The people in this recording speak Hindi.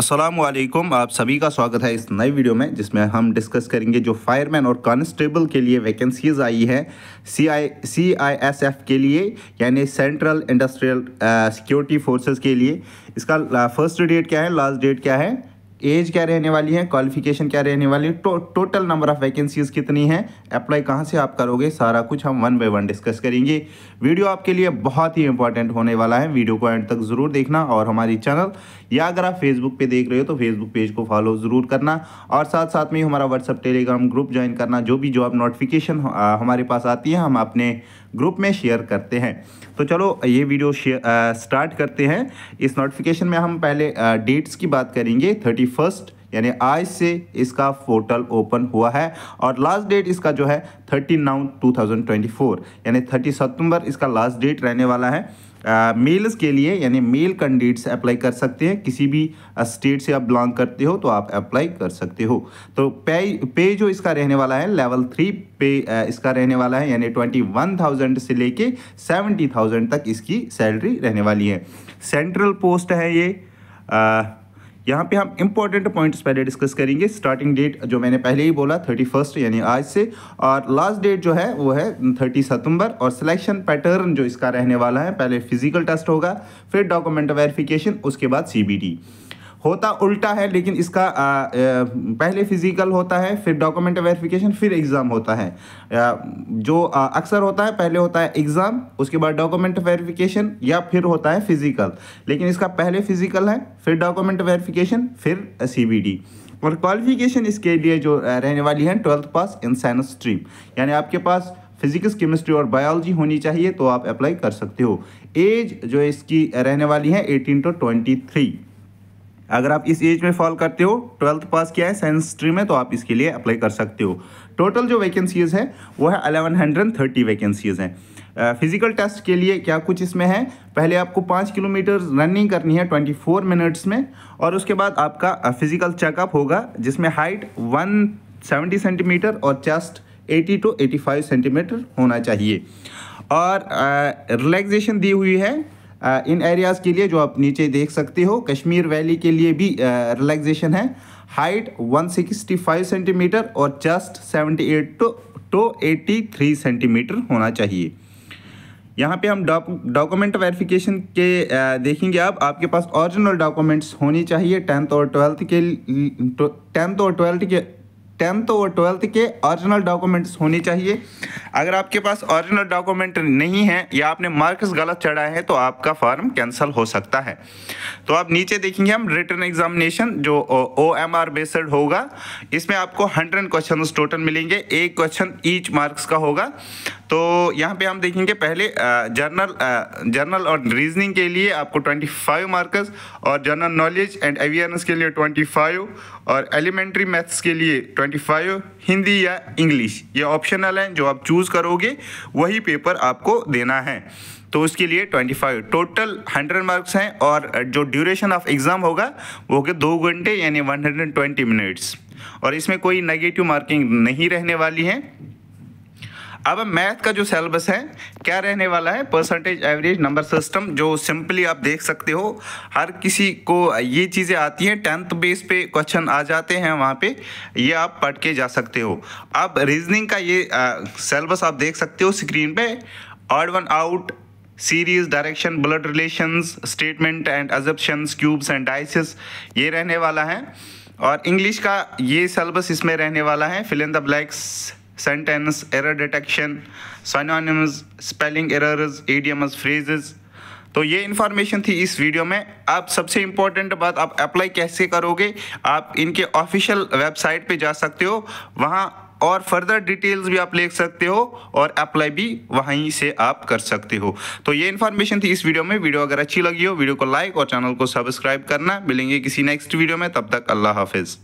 असलम आप सभी का स्वागत है इस नई वीडियो में जिसमें हम डिस्कस करेंगे जो फायरमैन और कांस्टेबल के लिए वैकेंसीज आई है सी आई सी आई एस एफ के लिए यानी सेंट्रल इंडस्ट्रियल सिक्योरिटी फोर्सेस के लिए इसका फर्स्ट uh, डेट क्या है लास्ट डेट क्या है एज क्या रहने वाली है क्वालिफिकेशन क्या रहने वाली है टो, टोटल नंबर ऑफ वैकेंसीज कितनी है अप्लाई कहाँ से आप करोगे सारा कुछ हम वन बाई वन डिस्कस करेंगे वीडियो आपके लिए बहुत ही इंपॉर्टेंट होने वाला है वीडियो को एंड तक ज़रूर देखना और हमारी चैनल या अगर आप फेसबुक पे देख रहे हो तो फेसबुक पेज को फॉलो ज़रूर करना और साथ साथ में हमारा व्हाट्सअप टेलीग्राम ग्रुप ज्वाइन करना जो भी जॉब नोटिफिकेशन हमारे पास आती है हम अपने ग्रुप में शेयर करते हैं तो चलो ये वीडियो स्टार्ट करते हैं इस नोटिफिकेशन में हम पहले डेट्स की बात करेंगे थर्टी फर्स्ट यानी आज से इसका पोर्टल ओपन हुआ है और लास्ट डेट इसका जो है थर्टी नाउ टू यानी थर्टी सितंबर इसका लास्ट डेट रहने वाला है मेल्स के लिए यानी मेल कैंडिडेट्स अप्लाई कर सकते हैं किसी भी स्टेट से आप बिलोंग करते हो तो आप अप्लाई कर सकते हो तो पे पे जो इसका रहने वाला है लेवल थ्री पे इसका रहने वाला है यानी ट्वेंटी वन थाउजेंड से लेके सेवेंटी थाउजेंड तक इसकी सैलरी रहने वाली है सेंट्रल पोस्ट है ये आ, यहाँ पे हम इंपॉर्टेंट पॉइंट्स पहले डिस्कस करेंगे स्टार्टिंग डेट जो मैंने पहले ही बोला थर्टी फर्स्ट यानी आज से और लास्ट डेट जो है वो है थर्टी सितंबर और सिलेक्शन पैटर्न जो इसका रहने वाला है पहले फिजिकल टेस्ट होगा फिर डॉक्यूमेंट वेरिफिकेशन उसके बाद सी होता उल्टा है लेकिन इसका आ, आ, पहले फिजिकल होता है फिर डॉक्यूमेंट वेरिफिकेशन फिर एग्ज़ाम होता है आ, जो अक्सर होता है पहले होता है एग्ज़ाम उसके बाद डॉक्यूमेंट वेरिफिकेशन या फिर होता है फिजिकल लेकिन इसका पहले फिजिकल है फिर डॉक्यूमेंट वेरिफिकेशन फिर सी और क्वालिफिकेशन इसके लिए जो रहने वाली है twelfth pass in science stream यानी आपके पास फिजिक्स केमिस्ट्री और बायोलॉजी होनी चाहिए तो आप अप्लाई कर सकते हो एज जो इसकी रहने वाली है 18 टू 23 अगर आप इस एज में फॉल करते हो ट्वेल्थ पास किया है साइंस स्ट्रीम में तो आप इसके लिए अप्लाई कर सकते हो टोटल जो वैकेंसीज़ है वो है अलेवन हंड्रेड थर्टी वैकेंसीज़ हैं फिजिकल टेस्ट के लिए क्या कुछ इसमें है पहले आपको पाँच किलोमीटर रनिंग करनी है ट्वेंटी फोर मिनट्स में और उसके बाद आपका फिजिकल चेकअप होगा जिसमें हाइट वन सेवेंटी सेंटीमीटर और chest eighty two eighty five centimetre होना चाहिए और रिलैक्सेशन दी हुई है इन एरियाज़ के लिए जो आप नीचे देख सकते हो कश्मीर वैली के लिए भी रिलैक्सेशन है हाइट 165 सेंटीमीटर और चस्ट 78 टू तो थ्री सेंटीमीटर होना चाहिए यहाँ पे हम डॉक्यूमेंट वेरिफिकेशन के देखेंगे आप आपके पास ओरिजिनल डॉक्यूमेंट्स होनी चाहिए टेंथ और ट्वेल्थ के तो, टेंथ और ट्वेल्थ के टेंथ और ट्वेल्थ के ओरिजिनल डॉक्यूमेंट्स होने चाहिए अगर आपके पास ओरिजिनल डॉक्यूमेंट नहीं है या आपने मार्क्स गलत चढ़ाए हैं तो आपका फॉर्म कैंसिल हो सकता है तो आप नीचे देखेंगे हम रिटर्न एग्जामिनेशन जो ओ एम आर बेस्ड होगा इसमें आपको हंड्रेड क्वेश्चन टोटल मिलेंगे एक क्वेश्चन ईच मार्क्स का होगा तो यहाँ पे हम देखेंगे पहले जर्नल जर्नल और रीजनिंग के लिए आपको 25 मार्कस और जर्नल नॉलेज एंड अवेयरनेस के लिए 25 और एलिमेंट्री मैथ्स के लिए 25 हिंदी या इंग्लिश ये ऑप्शनल हैं जो आप चूज़ करोगे वही पेपर आपको देना है तो उसके लिए 25 टोटल 100 मार्क्स हैं और जो ड्यूरेशन ऑफ एग्ज़ाम होगा वो होगा दो घंटे यानी 120 मिनट्स और इसमें कोई नेगेटिव मार्किंग नहीं रहने वाली है अब मैथ का जो सिलेबस है क्या रहने वाला है परसेंटेज एवरेज नंबर सिस्टम जो सिंपली आप देख सकते हो हर किसी को ये चीज़ें आती हैं टेंथ बेस पे क्वेश्चन आ जाते हैं वहाँ पे ये आप पढ़ के जा सकते हो अब रीजनिंग का ये सिलेबस आप देख सकते हो स्क्रीन पे odd one out series direction blood relations statement and assumption cubes and dices ये रहने वाला है और इंग्लिश का ये सिलेबस इसमें रहने वाला है fill in the blanks sentence error detection, synonyms, spelling errors, idioms, phrases. तो ये इन्फॉर्मेशन थी इस वीडियो में आप सबसे इम्पोर्टेंट बात आप अप्लाई कैसे करोगे आप इनके ऑफिशियल वेबसाइट पे जा सकते हो वहाँ और फर्दर डिटेल्स भी आप ले सकते हो और अप्लाई भी वहीं से आप कर सकते हो तो ये इन्फॉर्मेशन थी इस वीडियो में वीडियो अगर अच्छी लगी हो वीडियो को लाइक और चैनल को सब्सक्राइब करना मिलेंगे किसी नेक्स्ट वीडियो में तब तक अल्लाह हाफिज़